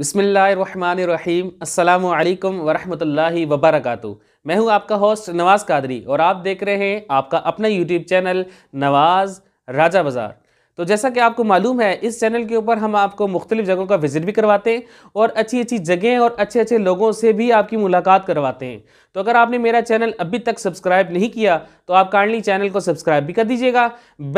बिसमीम अल्लाम वरहमल वबरक मैं हूं आपका होस्ट नवाज़ कादरी और आप देख रहे हैं आपका अपना यूट्यूब चैनल नवाज़ राजा बाज़ार तो जैसा कि आपको मालूम है इस चैनल के ऊपर हम आपको मुख्तलिफ जगहों का विजिट भी करवाते हैं और अच्छी अच्छी जगह और अच्छे अच्छे लोगों से भी आपकी मुलाकात करवाते हैं तो अगर आपने मेरा चैनल अभी तक सब्सक्राइब नहीं किया तो आप काइंडली चैनल को सब्सक्राइब भी कर दीजिएगा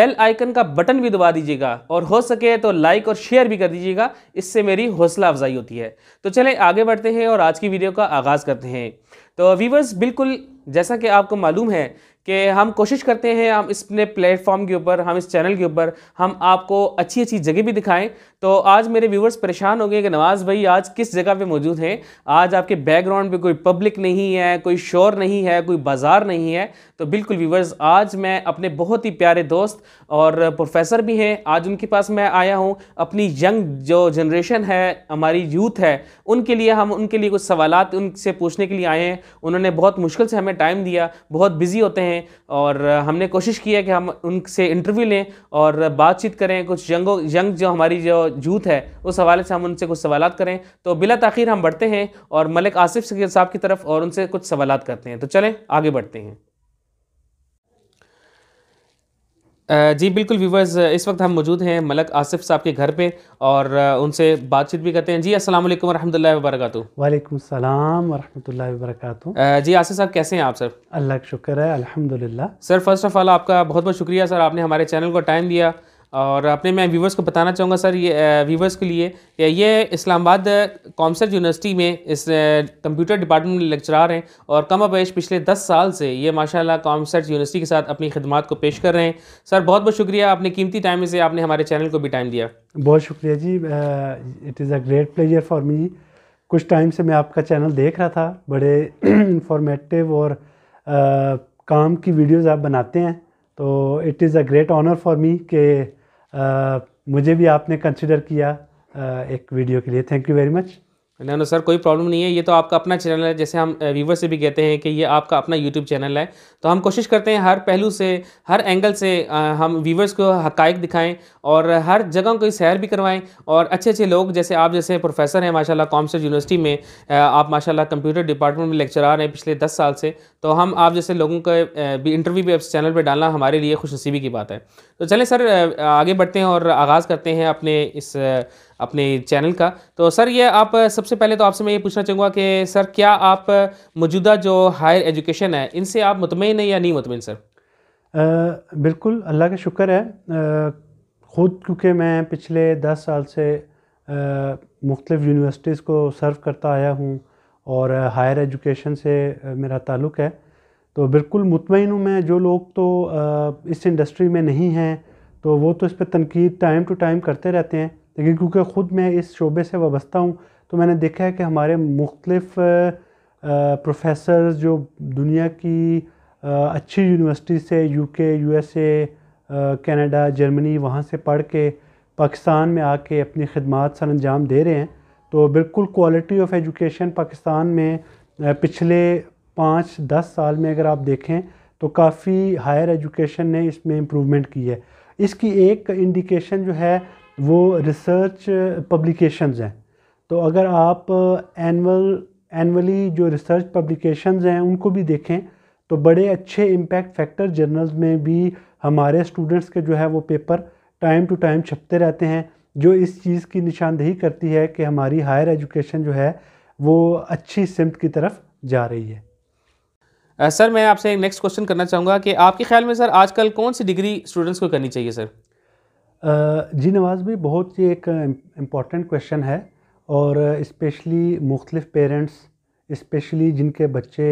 बेल आइकन का बटन भी दबा दीजिएगा और हो सके तो लाइक और शेयर भी कर दीजिएगा इससे मेरी हौसला अफजाई होती है तो चले आगे बढ़ते हैं और आज की वीडियो का आगाज़ करते हैं तो वीवर्स बिल्कुल जैसा कि आपको मालूम है कि हम कोशिश करते हैं हम इस अपने प्लेटफॉर्म के ऊपर हम इस चैनल के ऊपर हम आपको अच्छी अच्छी जगह भी दिखाएं तो आज मेरे व्यूवर्स परेशान हो गए कि नवाज़ भाई आज किस जगह पे मौजूद हैं आज आपके बैकग्राउंड पे कोई पब्लिक नहीं है कोई शोर नहीं है कोई बाज़ार नहीं है तो बिल्कुल व्यूवर्स आज मैं अपने बहुत ही प्यारे दोस्त और प्रोफेसर भी हैं आज उनके पास मैं आया हूँ अपनी यंग जो जनरेशन है हमारी यूथ है उनके लिए हम उनके लिए कुछ सवाल उनसे पूछने के लिए आए हैं उन्होंने बहुत मुश्किल से हमें टाइम दिया बहुत बिज़ी होते हैं हैं और हमने कोशिश की है कि हम उनसे इंटरव्यू लें और बातचीत करें कुछ यंगों यंग जो हमारी जो यूथ है उस हवाले से हम उनसे कुछ सवाल करें तो बिला तखीर हम बढ़ते हैं और मलिक आसिफ साहब की तरफ और उनसे कुछ सवाल करते हैं तो चलें आगे बढ़ते हैं जी बिल्कुल व्यूवर्स इस वक्त हम मौजूद हैं मलक आसिफ साहब के घर पे और उनसे बातचीत भी करते हैं जी अस्सलाम वालेकुम रहमतुल्लाहि व बरकातुहू वालेकुम सलाम रहमतुल्लाहि व जी आसिफ साहब कैसे हैं आप सर अल्लाह का शुक्र है अल्हम्दुलिल्लाह सर फर्स्ट ऑफ़ ऑल आपका बहुत बहुत शुक्रिया सर आपने हमारे चैनल को टाइम दिया और अपने मैं व्यूवर्स को बताना चाहूँगा सर ये व्यूवर्स के लिए ये इस्लामाबाद कॉमसर यूनिवर्सिटी में इस कंप्यूटर डिपार्टमेंट में लेक्चरार हैं और कम अवेश पिछले दस साल से ये माशाल्लाह कॉमसर्च यूनिवर्सिटी के साथ अपनी खदमात को पेश कर रहे हैं सर बहुत बहुत शुक्रिया आपने कीमती टाइम से आपने हमारे चैनल को भी टाइम दिया बहुत शुक्रिया जी it is a great pleasure for me कुछ टाइम से मैं आपका चैनल देख रहा था बड़े इंफॉर्मेटिव और आ, काम की वीडियोज़ आप बनाते हैं तो it is a great honour for me के मुझे भी आपने कंसिडर किया एक वीडियो के लिए थैंक यू वेरी मच ना ना सर कोई प्रॉब्लम नहीं है ये तो आपका अपना चैनल है जैसे हम व्यूवर से भी कहते हैं कि ये आपका अपना यूट्यूब चैनल है तो हम कोशिश करते हैं हर पहलू से हर एंगल से हम व्यूवर्स को हकाइक दिखाएं और हर जगह को सैर भी करवाएं और अच्छे अच्छे लोग जैसे आप जैसे प्रोफेसर हैं माशाल्लाह कॉमसर्ट यूनिवर्सिटी में आप माशाल्लाह कंप्यूटर डिपार्टमेंट में लेक्चरार हैं पिछले दस साल से तो हम आप जैसे लोगों का भी इंटरव्यू भी चैनल पर डालना हमारे लिए खुशनसीबी की बात है तो चलें सर आगे बढ़ते हैं और आगाज़ करते हैं अपने इस अपने चैनल का तो सर ये आप सबसे पहले तो आपसे मैं ये पूछना चाहूँगा कि सर क्या आप मौजूदा जो हायर एजुकेशन है इनसे आप मुतमिन हैं या नहीं मुतमिन सर आ, बिल्कुल अल्लाह का शुक्र है ख़ुद क्योंकि मैं पिछले दस साल से मुख्तलिफ़ यूनिवर्सिटीज़ को सर्व करता आया हूँ और हायर एजुकेशन से मेरा ताल्लुक़ है तो बिल्कुल मुतमिन हूँ मैं जो लोग तो आ, इस इंडस्ट्री में नहीं हैं तो वो तो इस पर तनकीद टाइम टू टाइम करते रहते हैं लेकिन क्योंकि ख़ुद मैं इस शोबे से वाबस्ता हूँ तो मैंने देखा है कि हमारे मुख्तलफ़ प्रोफेसर जो दुनिया की अच्छी यूनिवर्सिटी से यूके यूएसए कनाडा जर्मनी वहाँ से पढ़ के पाकिस्तान में आके अपनी खदमात सर अंजाम दे रहे हैं तो बिल्कुल क्वालिटी ऑफ एजुकेशन पाकिस्तान में पिछले पाँच दस साल में अगर आप देखें तो काफ़ी हायर एजुकेशन ने इसमें इम्प्रूवमेंट की है इसकी एक इंडिकेशन जो है वो रिसर्च पब्लिकेशंस uh, हैं तो अगर आप एनअल uh, एनअली जो रिसर्च पब्लिकेशंस हैं उनको भी देखें तो बड़े अच्छे इम्पैक्ट फैक्टर जर्नल्स में भी हमारे स्टूडेंट्स के जो है वो पेपर टाइम टू टाइम छपते रहते हैं जो इस चीज़ की निशानदेही करती है कि हमारी हायर एजुकेशन जो है वो अच्छी सिमत की तरफ जा रही है आ, सर मैं आपसे नेक्स्ट क्वेश्चन करना चाहूँगा कि आपके ख्याल में सर आजकल कौन सी डिग्री स्टूडेंट्स को करनी चाहिए सर जी नवाज़ भी बहुत ही एक इम्पॉर्टेंट क्वेश्चन है और इस्पेशली मुख्तलिफ़ पेरेंट्स इस्पेशली जिनके बच्चे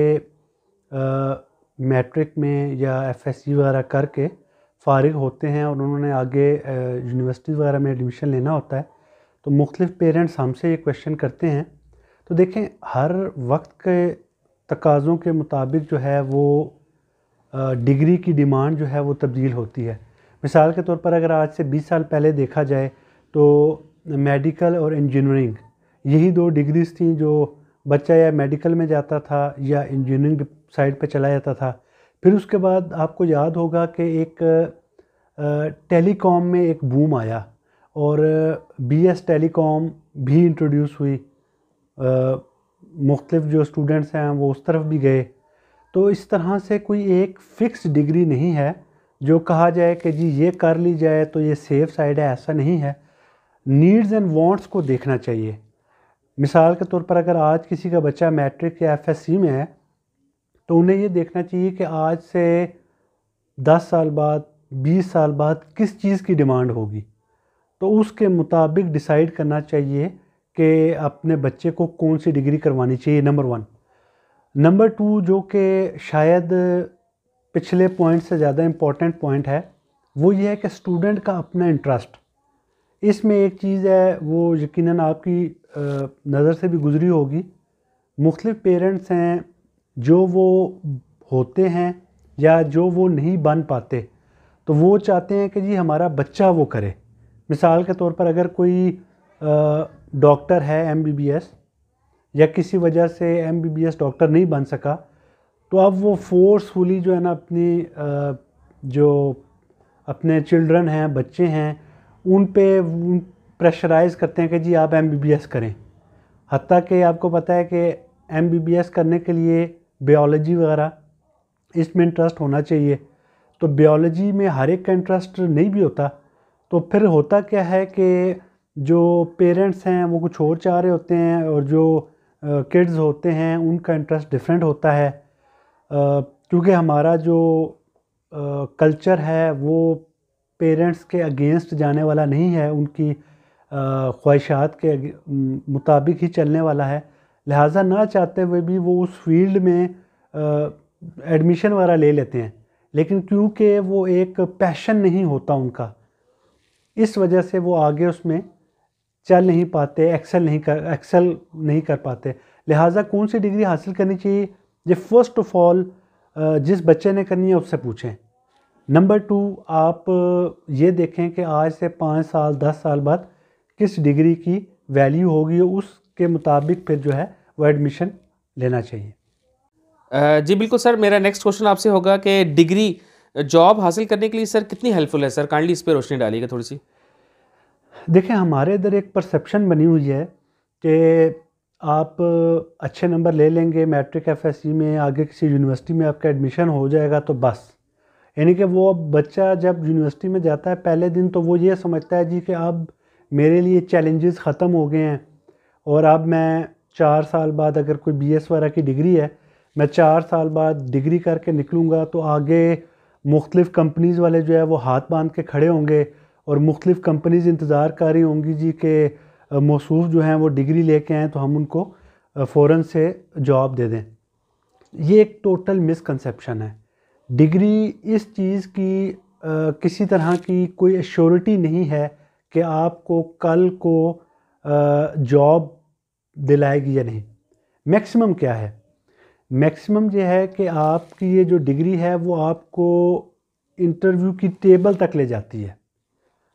मैट्रिक में या एफ एस सी वगैरह करके फारिग होते हैं और उन्होंने आगे यूनिवर्सिटी वगैरह में एडमिशन लेना होता है तो मुख्तलिफ़ पेरेंट्स हमसे ये क्वेश्चन करते हैं तो देखें हर वक्त के तकाज़ों के मुताबिक जो है वो डिग्री की डिमांड जो है वो तब्दील होती है मिसाल के तौर पर अगर आज से 20 साल पहले देखा जाए तो मेडिकल और इंजीनियरिंग यही दो डिग्रीज थी जो बच्चा या मेडिकल में जाता था या इंजीनियरिंग साइड पर चला जाता था फिर उसके बाद आपको याद होगा कि एक टेलीकॉम में एक बूम आया और बी एस टेलीकॉम भी इंट्रोड्यूस हुई मुख्तलिफ जो स्टूडेंट्स हैं वो उस तरफ भी गए तो इस तरह से कोई एक फ़िक्स डिग्री नहीं है जो कहा जाए कि जी ये कर ली जाए तो ये सेफ़ साइड है ऐसा नहीं है नीड्स एंड वांट्स को देखना चाहिए मिसाल के तौर पर अगर आज किसी का बच्चा मैट्रिक या एफ में है तो उन्हें ये देखना चाहिए कि आज से दस साल बाद बीस साल बाद किस चीज़ की डिमांड होगी तो उसके मुताबिक डिसाइड करना चाहिए कि अपने बच्चे को कौन सी डिग्री करवानी चाहिए नंबर वन नंबर टू जो कि शायद पिछले पॉइंट से ज़्यादा इम्पॉर्टेंट पॉइंट है वो ये है कि स्टूडेंट का अपना इंटरेस्ट इसमें एक चीज़ है वो यकीनन आपकी नज़र से भी गुजरी होगी मुख्त पेरेंट्स हैं जो वो होते हैं या जो वो नहीं बन पाते तो वो चाहते हैं कि जी हमारा बच्चा वो करे मिसाल के तौर पर अगर कोई डॉक्टर है एम बी बी एस या किसी वजह से M B B S doctor नहीं बन सका तो अब वो फोर्सफुली जो है ना अपनी जो अपने चिल्ड्रन हैं बच्चे हैं उन पे प्रेशराइज़ करते हैं कि जी आप एस करें हती कि आपको पता है कि एस करने के लिए बायोलॉजी वगैरह इसमें इंटरेस्ट होना चाहिए तो बायोलॉजी में हर एक का इंटरेस्ट नहीं भी होता तो फिर होता क्या है कि जो पेरेंट्स हैं वो कुछ और चाह रहे होते हैं और जो किड्स होते हैं उनका इंटरेस्ट डिफरेंट होता है क्योंकि हमारा जो कल्चर है वो पेरेंट्स के अगेंस्ट जाने वाला नहीं है उनकी ख्वाहिशात के मुताबिक ही चलने वाला है लिहाजा ना चाहते हुए भी वो उस फील्ड में एडमिशन वगैरह ले लेते हैं लेकिन क्योंकि वो एक पैशन नहीं होता उनका इस वजह से वो आगे उसमें चल नहीं पाते एक्सेल नहीं कर एक्सेल नहीं कर पाते लिहाजा कौन सी डिग्री हासिल करनी चाहिए ये फर्स्ट ऑफ ऑल जिस बच्चे ने करनी है उससे पूछें नंबर टू आप ये देखें कि आज से पाँच साल दस साल बाद किस डिग्री की वैल्यू होगी उसके मुताबिक फिर जो है वो एडमिशन लेना चाहिए जी बिल्कुल सर मेरा नेक्स्ट क्वेश्चन आपसे होगा कि डिग्री जॉब हासिल करने के लिए सर कितनी हेल्पफुल है सर काइंडली इस पर रोशनी डालिएगा थोड़ी सी देखें हमारे इधर एक परसेप्शन बनी हुई है कि आप अच्छे नंबर ले लेंगे मैट्रिक एफ में आगे किसी यूनिवर्सिटी में आपका एडमिशन हो जाएगा तो बस यानी कि वो बच्चा जब यूनिवर्सिटी में जाता है पहले दिन तो वो ये समझता है जी कि अब मेरे लिए चैलेंजेस ख़त्म हो गए हैं और अब मैं चार साल बाद अगर कोई बी एस वगैरह की डिग्री है मैं चार साल बाद डिग्री करके निकलूँगा तो आगे मुख्तलिफ़ कंपनीज़ वाले जो है वो हाथ बांध के खड़े होंगे और मुख्तलिफ़ कंपनीज़ इंतज़ार कर रही होंगी जी के मौसू जो हैं वो डिग्री लेके आएँ तो हम उनको फ़ौर से जॉब दे दें ये एक टोटल मिसकनसप्शन है डिग्री इस चीज़ की आ, किसी तरह की कोई एश्योरिटी नहीं है कि आपको कल को जॉब दिलाएगी या नहीं मैक्सिमम क्या है मैक्सिमम ये है कि आपकी ये जो डिग्री है वो आपको इंटरव्यू की टेबल तक ले जाती है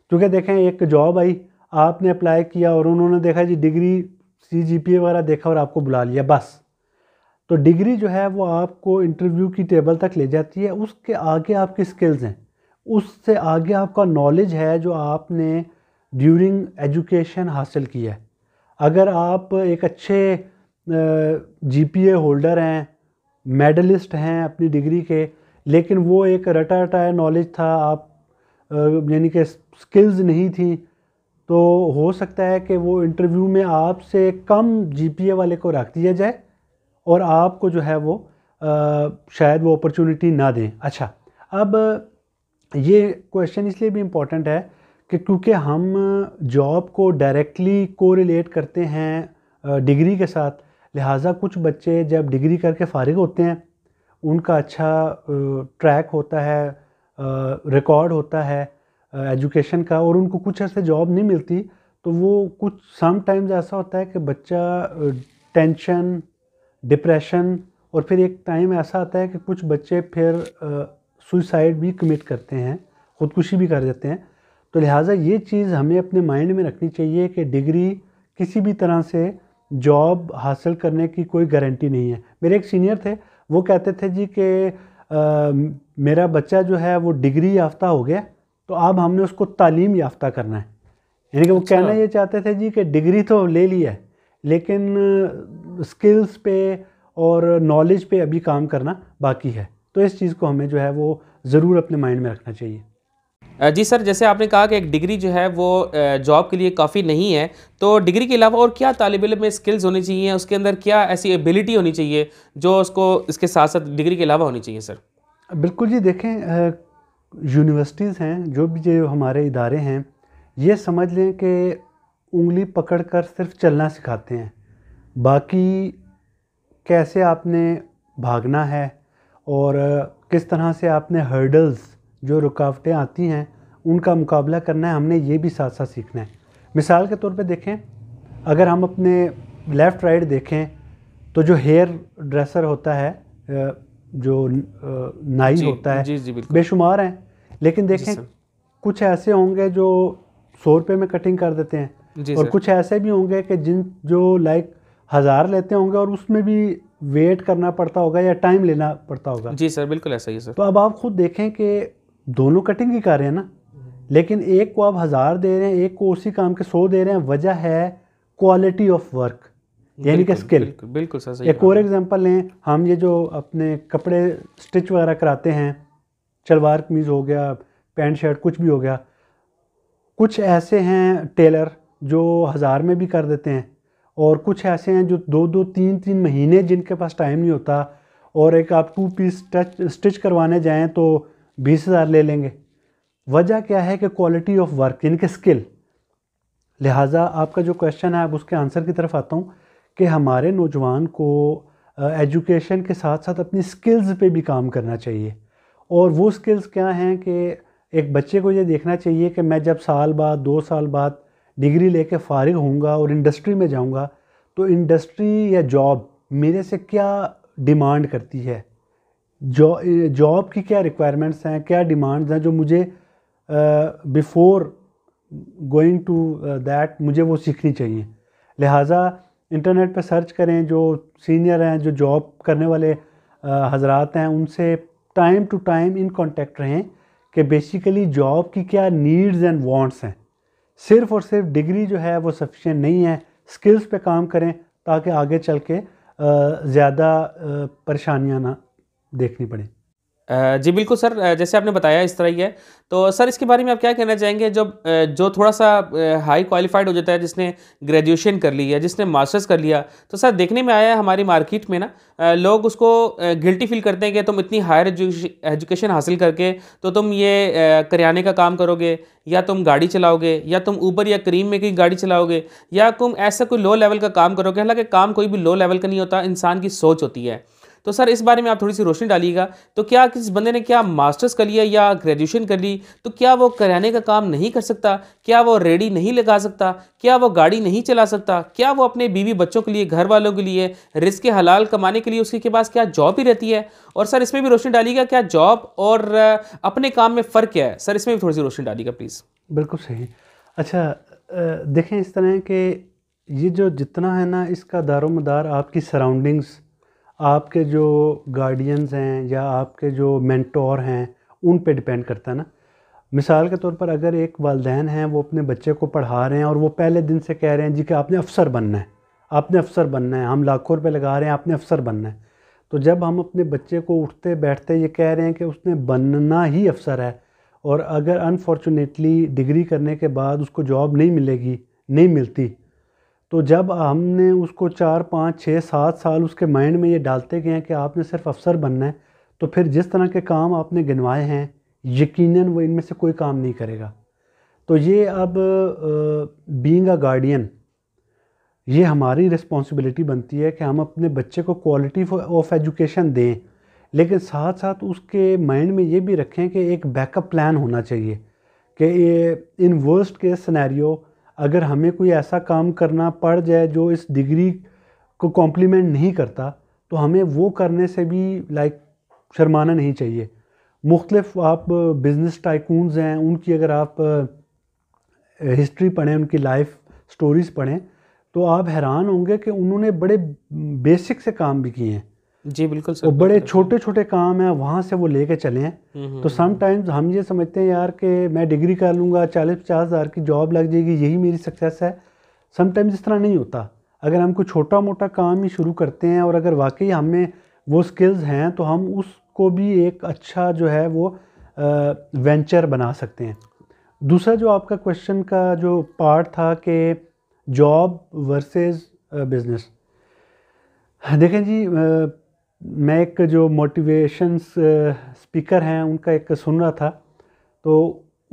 क्योंकि देखें एक जॉब आई आपने अप्लाई किया और उन्होंने देखा जी degree C G P A वगैरह देखा और आपको बुला लिया बस तो डिग्री जो है वो आपको इंटरव्यू की टेबल तक ले जाती है उसके आगे आपकी स्किल्स हैं उससे आगे आपका नॉलेज है जो आपने ड्यूरिंग एजुकेशन हासिल किया है अगर आप एक अच्छे ए होल्डर हैं मेडलिस्ट हैं अपनी डिग्री के लेकिन वो एक रटा रटाया नॉलेज था आप यानी कि स्किल्स नहीं थी तो हो सकता है कि वो इंटरव्यू में आपसे कम जीपीए वाले को रख दिया जाए और आपको जो है वो आ, शायद वो अपॉर्चुनिटी ना दें अच्छा अब ये क्वेश्चन इसलिए भी इम्पॉर्टेंट है कि क्योंकि हम जॉब को डायरेक्टली कोरिलेट करते हैं डिग्री के साथ लिहाजा कुछ बच्चे जब डिग्री करके फारिग होते हैं उनका अच्छा ट्रैक होता है रिकॉर्ड होता है एजुकेशन का और उनको कुछ ऐसे जॉब नहीं मिलती तो वो कुछ सम टाइम्स ऐसा होता है कि बच्चा टेंशन डिप्रेशन और फिर एक टाइम ऐसा आता है कि कुछ बच्चे फिर सुसाइड भी कमिट करते हैं ख़ुदकुशी भी कर देते हैं तो लिहाजा ये चीज़ हमें अपने माइंड में रखनी चाहिए कि डिग्री किसी भी तरह से जॉब हासिल करने की कोई गारंटी नहीं है मेरे एक सीनियर थे वो कहते थे जी कि मेरा बच्चा जो है वो डिग्री याफ्ता हो गया तो अब हमने उसको तालीम याफ्ता करना है यानी कि वो अच्छा। कहना ये चाहते थे जी कि डिग्री तो ले ली है लेकिन स्किल्स पे और नॉलेज पे अभी काम करना बाकी है तो इस चीज़ को हमें जो है वो ज़रूर अपने माइंड में रखना चाहिए जी सर जैसे आपने कहा कि एक डिग्री जो है वो जॉब के लिए काफ़ी नहीं है तो डिग्री के अलावा और क्या तालब इम में स्किल्स होनी चाहिए उसके अंदर क्या ऐसी एबिलिटी होनी चाहिए जो उसको इसके साथ साथ डिग्री के अलावा होनी चाहिए सर बिल्कुल जी देखें यूनिवर्सिटीज़ हैं जो भी जो हमारे इदारे हैं ये समझ लें कि उंगली पकड़ कर सिर्फ चलना सिखाते हैं बाकी कैसे आपने भागना है और किस तरह से आपने हर्डल्स जो रुकावटें आती हैं उनका मुकाबला करना है हमने ये भी साथ साथ सीखना है मिसाल के तौर पे देखें अगर हम अपने लेफ़्ट राइट देखें तो जो हेयर ड्रेसर होता है जो नाई होता है बेशुमार हैं लेकिन देखें कुछ ऐसे होंगे जो सौ रुपये में कटिंग कर देते हैं और कुछ ऐसे भी होंगे कि जिन जो लाइक हज़ार लेते होंगे और उसमें भी वेट करना पड़ता होगा या टाइम लेना पड़ता होगा जी सर बिल्कुल ऐसा ही सर तो अब आप खुद देखें कि दोनों कटिंग ही कर रहे हैं ना लेकिन एक को आप हज़ार दे रहे हैं एक को उसी काम के सौ दे रहे हैं वजह है क्वालिटी ऑफ वर्क यानी कि स्किल बिल्कुल, बिल्कुल सर एक और एग्जांपल लें हम ये जो अपने कपड़े स्टिच वगैरह कराते हैं शलवार कमीज़ हो गया पैंट शर्ट कुछ भी हो गया कुछ ऐसे हैं टेलर जो हज़ार में भी कर देते हैं और कुछ ऐसे हैं जो दो दो तीन तीन महीने जिनके पास टाइम नहीं होता और एक आप टू पीस टच स्टिच करवाने जाएं तो बीस हज़ार ले लेंगे वजह क्या है कि क्वालिटी ऑफ वर्क यानी कि स्किल लिहाजा आपका जो क्वेश्चन है आप उसके आंसर की तरफ आता हूँ कि हमारे नौजवान को एजुकेशन के साथ साथ अपनी स्किल्स पे भी काम करना चाहिए और वो स्किल्स क्या हैं कि एक बच्चे को ये देखना चाहिए कि मैं जब साल बाद दो साल बाद डिग्री लेके फ़ारग़ होऊंगा और इंडस्ट्री में जाऊंगा तो इंडस्ट्री या जॉब मेरे से क्या डिमांड करती है जॉब की क्या रिक्वायरमेंट्स हैं क्या डिमांड्स हैं जो मुझे बिफ़ोर गोइंग टू दैट मुझे वो सीखनी चाहिए लिहाजा इंटरनेट पर सर्च करें जो सीनियर हैं जो जॉब करने वाले हजरात हैं उनसे time to time in contact रहें कि बेसिकली जॉब की क्या नीड्स एंड वांट्स हैं सिर्फ और सिर्फ डिग्री जो है वो सफिशेंट नहीं है स्किल्स पे काम करें ताकि आगे चल के ज़्यादा परेशानियाँ ना देखनी पड़ें जी बिल्कुल सर जैसे आपने बताया इस तरह ही है तो सर इसके बारे में आप क्या कहना चाहेंगे जब जो थोड़ा सा हाई क्वालिफाइड हो जाता है जिसने ग्रेजुएशन कर ली है जिसने मास्टर्स कर लिया तो सर देखने में आया है हमारी मार्केट में ना लोग उसको गिल्टी फील करते हैं कि तुम इतनी हायर एजुकेशन हासिल करके तो तुम ये करियाने का काम करोगे या तुम गाड़ी चलाओगे या तुम ऊबर या करीम में की गाड़ी चलाओगे या तुम ऐसा कोई लो लेवल का काम करोगे हालांकि काम कोई भी लो लेवल का नहीं होता इंसान की सोच होती है तो सर इस बारे में आप थोड़ी सी रोशनी डालिएगा तो क्या किस बंदे ने क्या मास्टर्स कर लिया या ग्रेजुएशन कर ली तो क्या वो कराने का काम नहीं कर सकता क्या वो रेडी नहीं लगा सकता क्या वो गाड़ी नहीं चला सकता क्या वो अपने बीवी बच्चों के लिए घर वालों के लिए रिस्क हलाल कमाने के लिए उसके के पास क्या जॉब ही रहती है और सर इसमें भी रोशनी डालिएगा क्या जॉब और अपने काम में फ़र्क क्या है सर इसमें भी थोड़ी सी रोशनी डालिएगा प्लीज़ बिल्कुल सही अच्छा देखें इस तरह के ये जो जितना है ना इसका दारोमदार आपकी सराउंडिंग्स आपके जो गार्डियंस हैं या आपके जो मैंटोर हैं उन पे डिपेंड करता है ना मिसाल के तौर पर अगर एक वालदेन हैं वो अपने बच्चे को पढ़ा रहे हैं और वो पहले दिन से कह रहे हैं जी कि आपने अफसर बनना है आपने अफसर बनना है हम लाखों रुपये लगा रहे हैं आपने अफसर बनना है तो जब हम अपने बच्चे को उठते बैठते ये कह रहे हैं कि उसने बनना ही अफसर है और अगर अनफॉर्चुनेटली डिग्री करने के बाद उसको जॉब नहीं मिलेगी नहीं मिलती तो जब हमने उसको चार पाँच छः सात साल उसके माइंड में ये डालते गए हैं कि आपने सिर्फ अफसर बनना है तो फिर जिस तरह के काम आपने गिनवाए हैं यकीनन वो इनमें से कोई काम नहीं करेगा तो ये अब बीइंग अ गार्डियन ये हमारी रिस्पॉन्सिबिलिटी बनती है कि हम अपने बच्चे को क्वालिटी ऑफ एजुकेशन दें लेकिन साथ साथ उसके माइंड में ये भी रखें कि एक बैकअप प्लान होना चाहिए कि इन वर्स्ट केस सिनेरियो अगर हमें कोई ऐसा काम करना पड़ जाए जो इस डिग्री को कॉम्प्लीमेंट नहीं करता तो हमें वो करने से भी लाइक शर्माना नहीं चाहिए मुख्तलिफ आप बिज़नेस टाइकून्स हैं उनकी अगर आप हिस्ट्री पढ़ें उनकी लाइफ स्टोरीज़ पढ़ें तो आप हैरान होंगे कि उन्होंने बड़े बेसिक से काम भी किए हैं जी बिल्कुल सर वो बड़े छोटे छोटे काम हैं वहाँ से वो लेके चले हैं हम्म, हम्म, तो समटाइम्स हम्म। हम ये समझते हैं यार कि मैं डिग्री कर लूँगा चालीस पचास हज़ार की जॉब लग जाएगी यही मेरी सक्सेस है समटाइम्स इस तरह नहीं होता अगर हम कोई छोटा मोटा काम ही शुरू करते हैं और अगर वाकई हमें वो स्किल्स हैं तो हम उसको भी एक अच्छा जो है वो वेंचर बना सकते हैं दूसरा जो आपका क्वेश्चन का जो पार्ट था कि जॉब वर्सेस बिज़नेस देखें जी मैं एक जो मोटिवेशंस स्पीकर हैं उनका एक सुन रहा था तो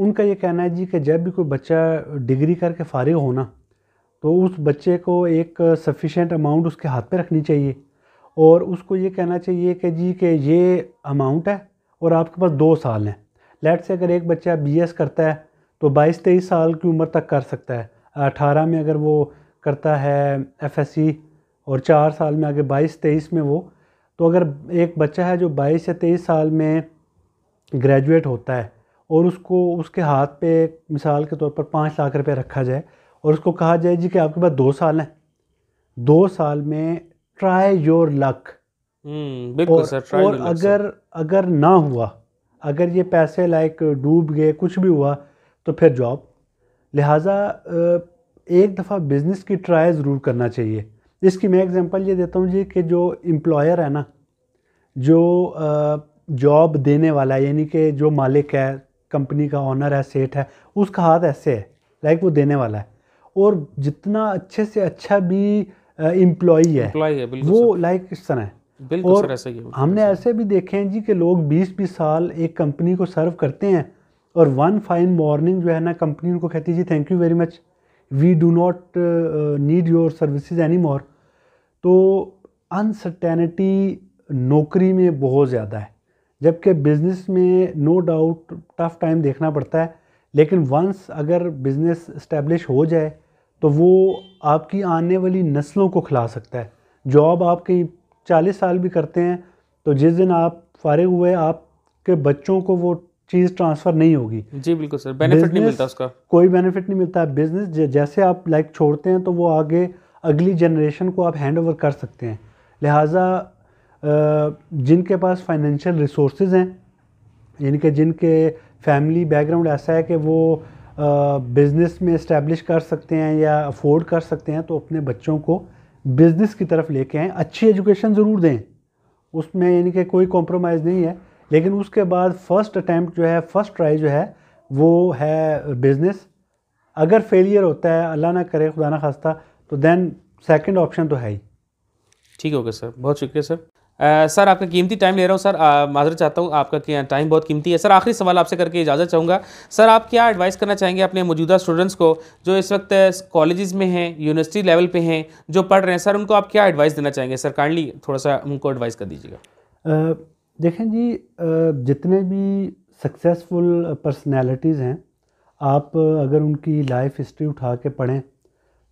उनका ये कहना है जी कि जब भी कोई बच्चा डिग्री करके फारिग हो ना तो उस बच्चे को एक सफिशेंट अमाउंट उसके हाथ पे रखनी चाहिए और उसको ये कहना चाहिए कि जी कि ये अमाउंट है और आपके पास दो साल हैं लेट से अगर एक बच्चा बी करता है तो बाईस तेईस साल की उम्र तक कर सकता है अठारह में अगर वो करता है एफ और चार साल में आगे बाईस तेईस में वो तो अगर एक बच्चा है जो 22 या 23 साल में ग्रेजुएट होता है और उसको उसके हाथ पे मिसाल के तौर पर पाँच लाख रुपए रखा जाए और उसको कहा जाए जी कि आपके पास दो साल हैं दो साल में ट्राई योर लक और, सर, और अगर अगर ना हुआ अगर ये पैसे लाइक डूब गए कुछ भी हुआ तो फिर जॉब लिहाजा एक दफ़ा बिज़नेस की ट्राई ज़रूर करना चाहिए इसकी मैं एग्जांपल ये देता हूँ जी कि जो एम्प्लॉयर है ना जो जॉब देने वाला है यानी कि जो मालिक है कंपनी का ऑनर है सेठ है उसका हाथ ऐसे है लाइक वो देने वाला है और जितना अच्छे से अच्छा भी एम्प्लॉय है, है वो लाइक इस तरह है और ऐसे ही हमने ऐसे भी देखे हैं जी कि लोग बीस बीस साल एक कंपनी को सर्व करते हैं और वन फाइन मॉर्निंग जो है ना कंपनी उनको कहती है जी thank you very much we do not need your services any more तो अनसर्टेनिटी नौकरी में बहुत ज़्यादा है जबकि बिज़नेस में नो डाउट टफ़ टाइम देखना पड़ता है लेकिन वंस अगर बिज़नेस इस्टेब्लिश हो जाए तो वो आपकी आने वाली नस्लों को खिला सकता है जॉब आप कहीं चालीस साल भी करते हैं तो जिस दिन आप फारिग हुए आपके बच्चों को वो चीज़ ट्रांसफ़र नहीं होगी जी बिल्कुल सर बेनिफिट नहीं मिलता उसका कोई बेनिफिट नहीं मिलता बिज़नेस जैसे आप लाइक छोड़ते हैं तो वो आगे अगली जनरेशन को आप हैंड ओवर कर सकते हैं लिहाजा जिनके पास फाइनेंशियल रिसोर्स हैं यानी कि जिनके फैमिली बैकग्राउंड ऐसा है कि वो बिज़नेस में इस्टेब्लिश कर सकते हैं या अफोर्ड कर सकते हैं तो अपने बच्चों को बिज़नेस की तरफ लेके आएँ अच्छी एजुकेशन ज़रूर दें उसमें यानी कि कोई कॉम्प्रोमाइज़ नहीं है लेकिन उसके बाद फ़र्स्ट अटैम्प्ट जो है फ़र्स्ट ट्राई जो है वो है बिज़नेस अगर फेलियर होता है अल्लाह ना करे खुदा ना खास्ता तो देन सेकंड ऑप्शन तो है ही ठीक है ओके सर बहुत शुक्रिया सर आ, सर आपका कीमती टाइम ले रहा हूँ सर uh, माजरत चाहता हूँ आपका टाइम बहुत कीमती है सर आखिरी सवाल आपसे करके इजाज़त चाहूँगा सर आप क्या एडवाइस करना चाहेंगे अपने मौजूदा स्टूडेंट्स को जो इस वक्त कॉलेजेस में हैं यूनिवर्सिटी लेवल पे हैं जो पढ़ रहे हैं सर उनको आप क्या एडवाइस देना चाहेंगे सर काइंडली थोड़ा सा उनको एडवाइस कर दीजिएगा uh, देखें जी uh, जितने भी सक्सेसफुल पर्सनैलिटीज़ हैं आप अगर उनकी लाइफ हिस्ट्री उठा के पढ़ें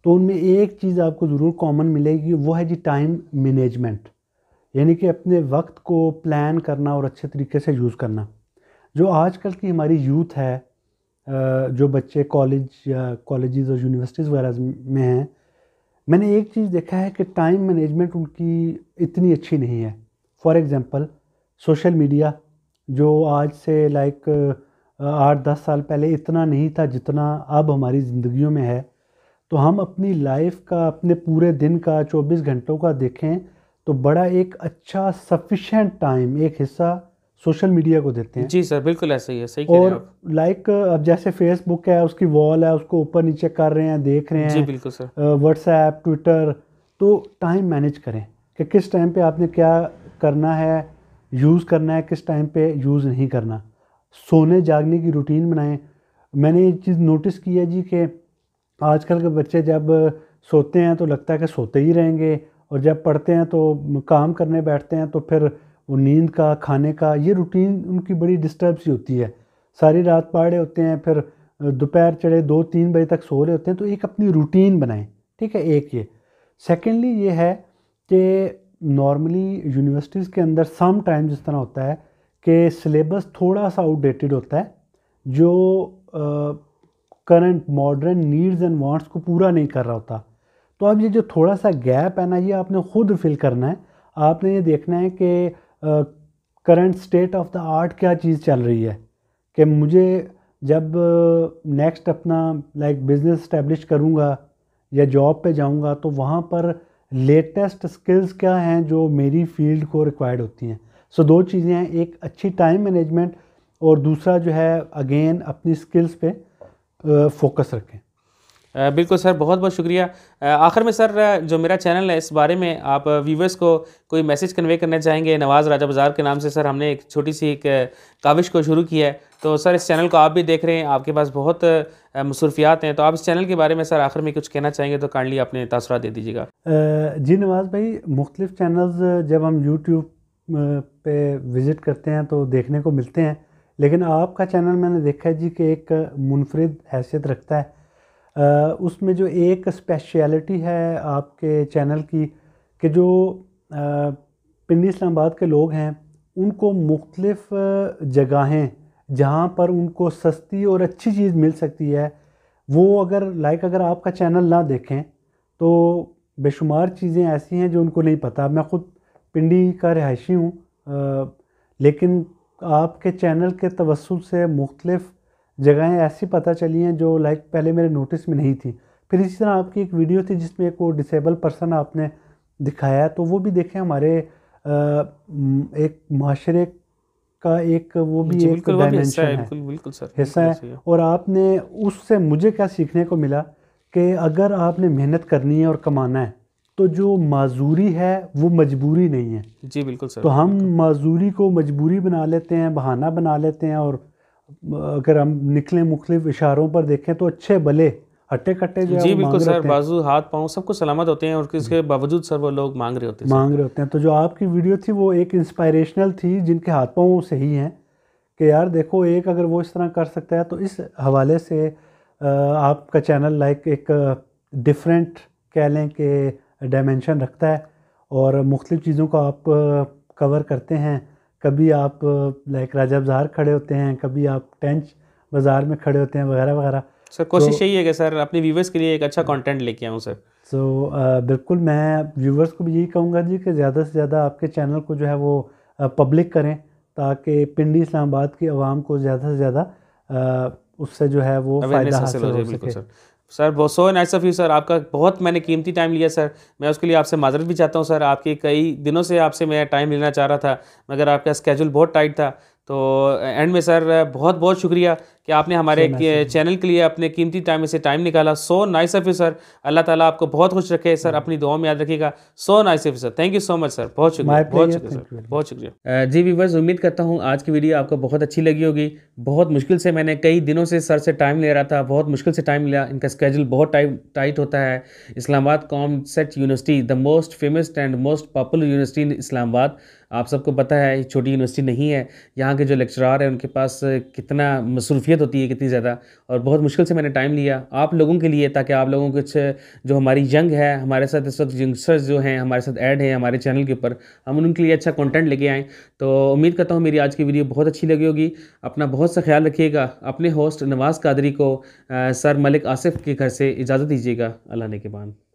तो उनमें एक चीज़ आपको ज़रूर कॉमन मिलेगी वो है जी टाइम मैनेजमेंट यानी कि अपने वक्त को प्लान करना और अच्छे तरीके से यूज़ करना जो आजकल की हमारी यूथ है जो बच्चे कॉलेज या कॉलेज और यूनिवर्सिटीज़ वगैरह में हैं मैंने एक चीज़ देखा है कि टाइम मैनेजमेंट उनकी इतनी अच्छी नहीं है फॉर एग्ज़ाम्पल सोशल मीडिया जो आज से लाइक आठ दस साल पहले इतना नहीं था जितना अब हमारी ज़िंदगियों में है तो हम अपनी लाइफ का अपने पूरे दिन का 24 घंटों का देखें तो बड़ा एक अच्छा सफिशेंट टाइम एक हिस्सा सोशल मीडिया को देते हैं जी सर बिल्कुल ऐसा ही है सही और लाइक अब जैसे फेसबुक है उसकी वॉल है उसको ऊपर नीचे कर रहे हैं देख रहे हैं जी बिल्कुल सर व्हाट्सएप ट्विटर तो टाइम मैनेज करें कि किस टाइम पे आपने क्या करना है यूज़ करना है किस टाइम पे यूज़ नहीं करना सोने जागने की रूटीन बनाएं मैंने ये चीज़ नोटिस की है जी कि आजकल के बच्चे जब सोते हैं तो लगता है कि सोते ही रहेंगे और जब पढ़ते हैं तो काम करने बैठते हैं तो फिर वो नींद का खाने का ये रूटीन उनकी बड़ी डिस्टर्ब सी होती है सारी रात पढ़ रहे होते हैं फिर दोपहर चढ़े दो तीन बजे तक सो रहे होते हैं तो एक अपनी रूटीन बनाएं ठीक है एक ये सेकेंडली ये है कि नॉर्मली यूनिवर्सिटीज़ के अंदर सम टाइम जिस तरह होता है कि सिलेबस थोड़ा सा आउटडेटेड होता है जो आ, current modern needs and wants को पूरा नहीं कर रहा होता तो अब ये जो थोड़ा सा गैप है ना ये आपने खुद फिल करना है आपने ये देखना है कि current state of the art क्या चीज़ चल रही है कि मुझे जब नेक्स्ट अपना लाइक बिज़नेस इस्टेब्लिश करूँगा या जॉब पे जाऊँगा तो वहाँ पर लेटेस्ट स्किल्स क्या हैं जो मेरी फील्ड को रिक्वायर्ड होती हैं सो so, दो चीज़ें हैं एक अच्छी टाइम मैनेजमेंट और दूसरा जो है अगेन अपनी स्किल्स पे फोकस रखें बिल्कुल सर बहुत बहुत शुक्रिया आखिर में सर जो मेरा चैनल है इस बारे में आप व्यूवर्स को कोई मैसेज कन्वे करना चाहेंगे नवाज़ राजा बाज़ार के नाम से सर हमने एक छोटी सी एक काविश को शुरू किया है तो सर इस चैनल को आप भी देख रहे हैं आपके पास बहुत मसरूफियात हैं तो आप इस चैनल के बारे में सर आखिर में कुछ कहना चाहेंगे तो काइंडली आपने तसरा दे दीजिएगा जी नवाज़ भाई मुख्तलिफ़ चैनल्स जब हम यूट्यूब पे विज़िट करते हैं तो देखने को मिलते हैं लेकिन आपका चैनल मैंने देखा है जी कि एक मुनफरद हैसियत रखता है आ, उसमें जो एक स्पेशलिटी है आपके चैनल की कि जो पिंडी इस्लामाबाद के लोग हैं उनको मुख्तलफ़ जगहें जहाँ पर उनको सस्ती और अच्छी चीज़ मिल सकती है वो अगर लाइक अगर आपका चैनल ना देखें तो बेशुमार चीज़ें ऐसी हैं जो उनको नहीं पता मैं ख़ुद पिंडी का रहायशी हूँ लेकिन आपके चैनल के तवसल से मुख्तलिफ़ जगहें ऐसी पता चली हैं जो लाइक पहले मेरे नोटिस में नहीं थी फिर इसी तरह आपकी एक वीडियो थी जिसमें एक वो डिसेबल पर्सन आपने दिखाया तो वो भी देखें हमारे एक माशरे का एक वो भी एक डायमेंशन है हिस्सा है और आपने उससे मुझे क्या सीखने को मिला कि अगर आपने मेहनत करनी है और कमाना है तो जो माजूरी है वो मजबूरी नहीं है जी बिल्कुल सर तो हम माजूरी को मजबूरी बना लेते हैं बहाना बना लेते हैं और अगर हम निकले मुख्तलिफ इशारों पर देखें तो अच्छे भले हट्टे कट्टे जो जी बिल्कुल सर बाजू हाथ पाँव सबको सलामत होते हैं और इसके बावजूद सर वो लोग मांग रहे होते हैं मांग रहे होते हैं तो जो आपकी वीडियो थी वो एक इंस्पायरेशनल थी जिनके हाथ पाँव सही हैं कि यार देखो एक अगर वो इस तरह कर सकता है तो इस हवाले से आपका चैनल लाइक एक डिफरेंट कह लें कि डायमेंशन रखता है और मुख्तु चीज़ों को आप कवर करते हैं कभी आप लाइक राजा बाज़ार खड़े होते हैं कभी आप टेंच बाज़ार में खड़े होते हैं वगैरह वगैरह सर कोशिश तो यही है कि सर अपने व्यूवर्स के लिए एक अच्छा कंटेंट हाँ। लेके आऊँ सर सो बिल्कुल मैं व्यूवर्स को भी यही कहूँगा जी कि ज़्यादा से ज़्यादा आपके चैनल को जो है वो पब्लिक करें ताकि पिंडी इस्लामाबाद की आवाम को ज़्यादा से ज़्यादा उससे जो है वो फ़ायदा हासिल हो सके सर बहुत so nice of you sir आपका बहुत मैंने कीमती टाइम लिया सर मैं उसके लिए आपसे माजरत भी चाहता हूँ सर आपके कई दिनों से आपसे मैं टाइम लेना चाह रहा था मगर आपका स्केजूल बहुत टाइट था तो एंड में सर बहुत बहुत शुक्रिया कि आपने हमारे चैनल के लिए अपने कीमती टाइम से टाइम निकाला so nice of you sir Allah ताला आपको बहुत खुश रखे सर अपनी दुआ में याद रखिएगा so nice of you sir thank you so much sir बहुत शुक्रिया बहुत शुक्रिया बहुत शुक्रिया जी वीवर्स उम्मीद करता हूँ आज की वीडियो आपको बहुत अच्छी लगी होगी बहुत मुश्किल से मैंने कई दिनों से सर से टाइम ले रहा था बहुत मुश्किल से टाइम लिया इनका स्केजल बहुत टाइट होता है Islamabad COMSATS university the most famous and most popular university in Islamabad आप सबको पता है छोटी यूनिवर्सिटी नहीं है यहाँ के जो लेक्चरार हैं उनके पास कितना मसरूफियत कैफियत होती है कितनी ज़्यादा और बहुत मुश्किल से मैंने टाइम लिया आप लोगों के लिए ताकि आप लोगों कुछ जो हमारी यंग है हमारे साथ इस वक्त यंगस्टर्स जो हैं हमारे साथ ऐड हैं हमारे चैनल के ऊपर हम उनके लिए अच्छा कॉन्टेंट लेके आएँ तो उम्मीद करता हूँ मेरी आज की वीडियो बहुत अच्छी लगी होगी अपना बहुत सा ख्याल रखिएगा अपने होस्ट नवाज़ कादरी को सर मलिक आसिफ के घर से इजाज़त दीजिएगा अल्लाह ने के बाद